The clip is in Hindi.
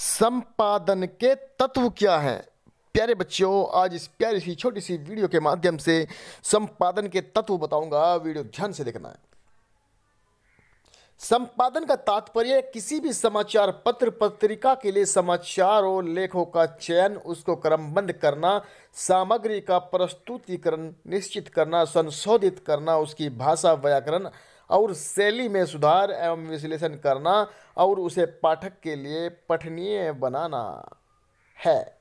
संपादन के तत्व क्या हैं प्यारे बच्चों आज इस प्यारी सी छोटी सी वीडियो के माध्यम से संपादन के तत्व बताऊंगा वीडियो ध्यान से देखना है संपादन का तात्पर्य किसी भी समाचार पत्र पत्रिका के लिए समाचार और लेखों का चयन उसको क्रमबद्ध करना सामग्री का प्रस्तुतिकरण निश्चित करना संशोधित करना उसकी भाषा व्याकरण और शैली में सुधार एवं विश्लेषण करना और उसे पाठक के लिए पठनीय बनाना है